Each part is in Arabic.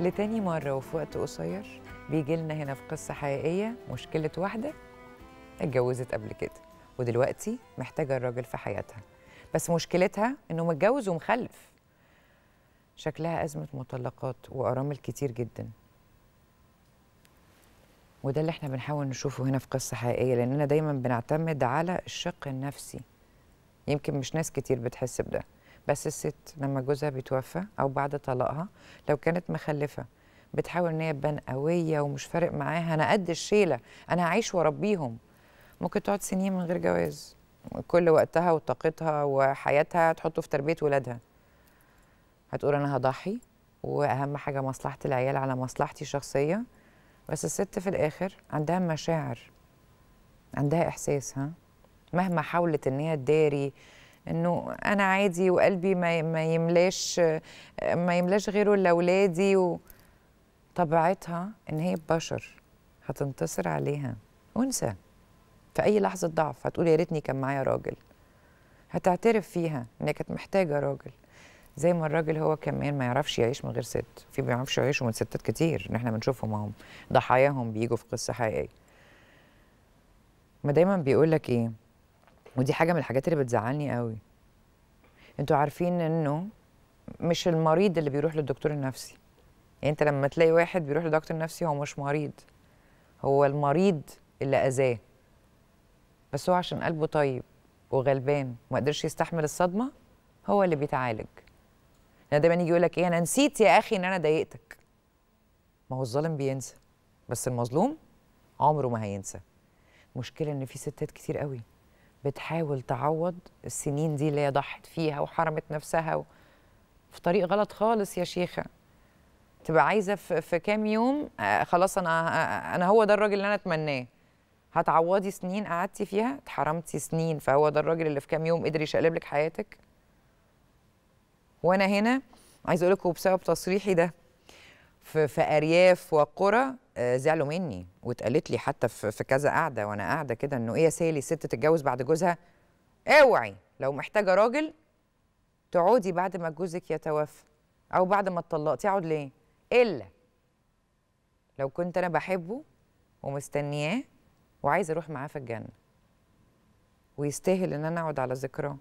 لتاني مرة وفي وقت قصير بيجي لنا هنا في قصة حقيقية مشكلة واحدة اتجوزت قبل كده ودلوقتي محتاجة الراجل في حياتها بس مشكلتها إنه متجوز ومخلف شكلها أزمة مطلقات وأرامل كتير جدا وده اللي احنا بنحاول نشوفه هنا في قصة حقيقية لأننا دايما بنعتمد على الشق النفسي يمكن مش ناس كتير بتحس بده بس الست لما جوزها بيتوفى او بعد طلاقها لو كانت مخلفه بتحاول ان هي تبان قويه ومش فارق معاها انا قد الشيله انا هعيش واربيهم ممكن تقعد سنين من غير جواز كل وقتها وطاقتها وحياتها تحطه في تربيه ولادها هتقول انا هضحي واهم حاجه مصلحه العيال على مصلحتي الشخصيه بس الست في الاخر عندها مشاعر عندها احساس ها مهما حاولت ان هي تداري انه انا عادي وقلبي ما ما يملاش ما يملاش غيره لاولادي وطبيعتها ان هي بشر هتنتصر عليها انثى في اي لحظه ضعف هتقول يا ريتني كان معايا راجل هتعترف فيها ان كانت محتاجه راجل زي ما الراجل هو كمان ما يعرفش يعيش من غير ست في ما يعرفش يعيشوا من ستات كتير ان احنا بنشوفهم اهم ضحاياهم بيجوا في قصه حقيقيه ما دايما بيقول لك ايه ودي حاجه من الحاجات اللي بتزعلني قوي انتوا عارفين انه مش المريض اللي بيروح للدكتور النفسي يعني انت لما تلاقي واحد بيروح لدكتور نفسي هو مش مريض هو المريض اللي اذاه بس هو عشان قلبه طيب وغلبان وما قدرش يستحمل الصدمه هو اللي بيتعالج انا دايما يجي يقول لك ايه انا نسيت يا اخي ان انا ضايقتك ما هو الظالم بينسى بس المظلوم عمره ما هينسى مشكله ان في ستات كتير قوي بتحاول تعوض السنين دي اللي هي ضحت فيها وحرمت نفسها و... في طريق غلط خالص يا شيخه تبقى عايزه في, في كام يوم آه، خلاص انا آه، آه، انا هو ده الراجل اللي انا اتمناه هتعوضي سنين قعدتي فيها اتحرمتي سنين فهو ده الراجل اللي في كام يوم قدر يشقلب لك حياتك وانا هنا عايزه اقول لك وبسبب تصريحي ده في, في ارياف وقرى آه، زعلوا مني واتقالت لي حتى في كذا قاعده وانا قاعده كده انه ايه يا سالي الست تتجوز بعد جوزها اوعي لو محتاجه راجل تقعدي بعد ما جوزك يتوفى او بعد ما اتطلقتي اقعد ليه الا لو كنت انا بحبه ومستنياه وعايزه اروح معاه في الجنه ويستاهل ان انا اقعد على ذكراه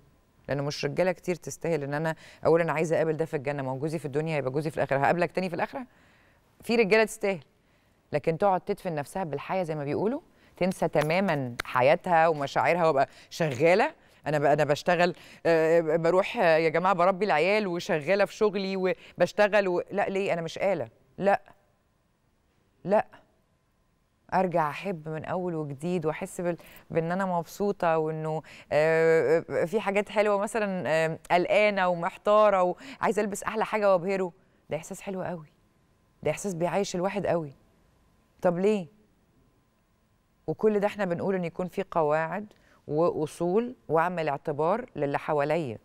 لانه مش رجاله كتير تستاهل ان انا اقول انا عايزه اقابل ده في الجنه ما هو جوزي في الدنيا هيبقى جوزي في الاخره هقابلك تاني في الاخره في رجاله تستاهل لكن تقعد تدفن نفسها بالحياه زي ما بيقولوا تنسى تماما حياتها ومشاعرها وابقى شغاله انا انا بشتغل آه، بروح آه، يا جماعه بربي العيال وشغاله في شغلي وبشتغل و... لا ليه انا مش آلة لا لا ارجع احب من اول وجديد واحس بال... بان انا مبسوطه وانه آه، في حاجات حلوه مثلا قلقانه ومحتاره وعايزه البس احلى حاجه وابهره ده احساس حلو قوي ده احساس بيعيش الواحد قوي طب ليه وكل ده احنا بنقول ان يكون في قواعد واصول واعمل اعتبار للي حواليا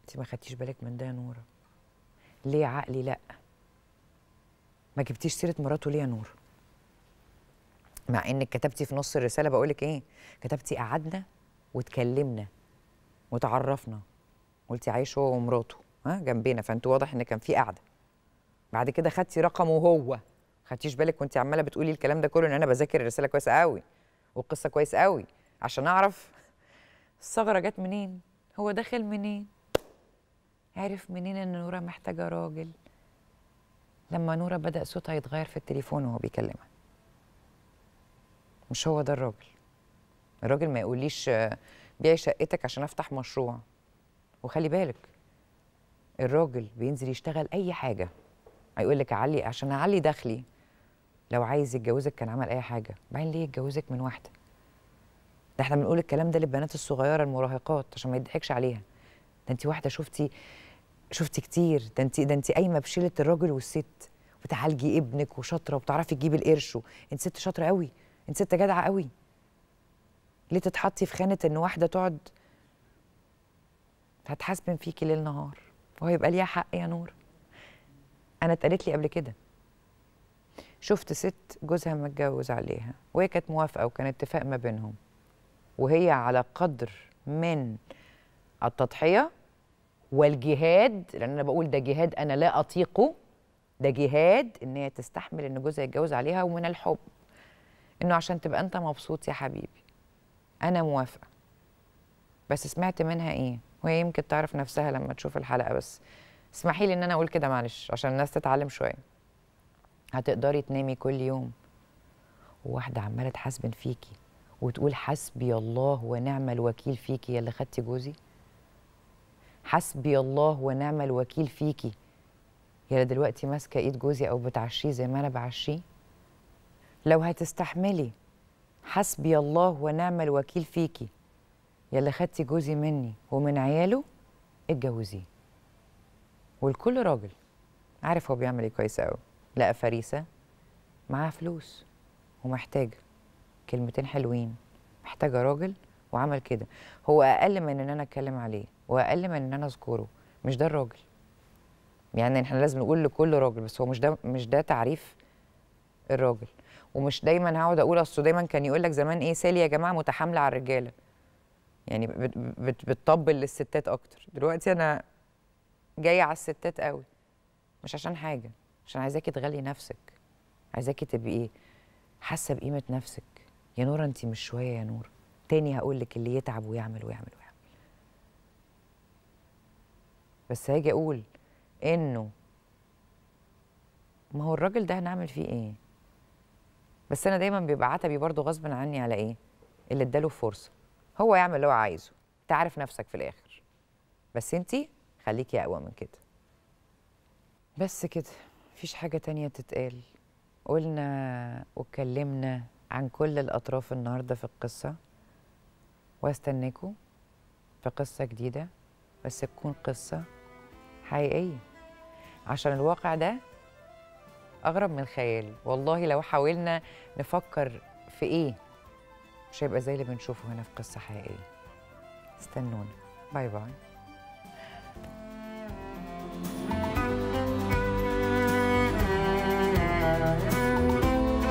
انت ما خدتيش بالك من ده يا نوره ليه عقلي لا ما جبتيش سيره مراته ليه يا نور مع انك كتبتي في نص الرساله بقول لك ايه كتبتي قعدنا واتكلمنا وتعرفنا قلتي عايش هو ومراته ها جنبنا فانت واضح ان كان في قعده بعد كده خدتي رقمه هو خدتيش بالك وانت عماله بتقولي الكلام ده كله ان انا بذاكر الرساله كويس قوي والقصه كويس قوي عشان اعرف الثغره جت منين هو دخل منين عرف منين ان نوره محتاجه راجل لما نوره بدا صوتها يتغير في التليفون وهو بيكلمها مش هو ده الراجل الراجل ما يقوليش بيعي شقتك عشان افتح مشروع وخلي بالك الراجل بينزل يشتغل اي حاجه هيقول لك علي عشان اعلي دخلي لو عايز يتجوزك كان عمل اي حاجه بعدين ليه يتجوزك من واحده ده احنا بنقول الكلام ده للبنات الصغيره المراهقات عشان ما يضحكش عليها ده انت واحده شفتي شفتي كتير ده انت ده انت قايمه بشيله الراجل والست وتعالجي ابنك وشاطره وبتعرفي تجيبي القرش انت ست شاطره قوي انت ست جدعه قوي ليه تتحطي في خانه ان واحده تقعد هتحاسبن فيكي ليل نهار وهيبقى ليها حق يا نور انا اتقالت لي قبل كده شفت ست جوزها متجوز عليها وهي كانت موافقه وكان اتفاق ما بينهم وهي على قدر من التضحيه والجهاد لان انا بقول ده جهاد انا لا اطيقه ده جهاد ان هي تستحمل ان جوزها يتجوز عليها ومن الحب انه عشان تبقى انت مبسوط يا حبيبي انا موافقه بس سمعت منها ايه وهي يمكن تعرف نفسها لما تشوف الحلقه بس اسمحي لي ان انا اقول كده معلش عشان الناس تتعلم شويه هتقدري تنامي كل يوم وواحده عماله تحاسبن فيكي وتقول حسبي الله ونعم الوكيل فيكي يا اللي خدتي جوزي حسبي الله ونعم الوكيل فيكي يا اللي دلوقتي ماسكه ايد جوزي او بتعشيه زي ما انا بعشيه لو هتستحملي حسبي الله ونعم الوكيل فيكي يا اللي خدتي جوزي مني ومن عياله اتجوزيه والكل راجل عارف هو بيعمل ايه كويس قوي لقى فريسه معاها فلوس ومحتاجه كلمتين حلوين محتاجه راجل وعمل كده هو اقل من ان انا اتكلم عليه واقل من ان انا اذكره مش ده الراجل يعني احنا لازم نقول لكل راجل بس هو مش ده مش ده تعريف الراجل ومش دايما هقعد اقول اصل دايما كان يقول لك زمان ايه سالي يا جماعه متحامله على الرجاله يعني بتطبل للستات اكتر دلوقتي انا جايه على الستات قوي مش عشان حاجه عشان عايزاكي تغلي نفسك عايزاكي تبقي ايه حاسه بقيمه نفسك يا نورا انت مش شويه يا نورا تاني هقول لك اللي يتعب ويعمل ويعمل ويعمل بس هاجي اقول انه ما هو الراجل ده هنعمل فيه ايه بس انا دايما بيبقى عتبي برضه غصب عني على ايه اللي اداله فرصه هو يعمل اللي هو عايزه انت عارف نفسك في الاخر بس انتي خليكي اقوى من كده بس كده مفيش حاجه تانية تتقال قلنا واتكلمنا عن كل الاطراف النهارده في القصه واستناكم في قصه جديده بس تكون قصه حقيقيه عشان الواقع ده اغرب من الخيال والله لو حاولنا نفكر في ايه مش هيبقى زي اللي بنشوفه هنا في قصه حقيقيه استنونا باي باي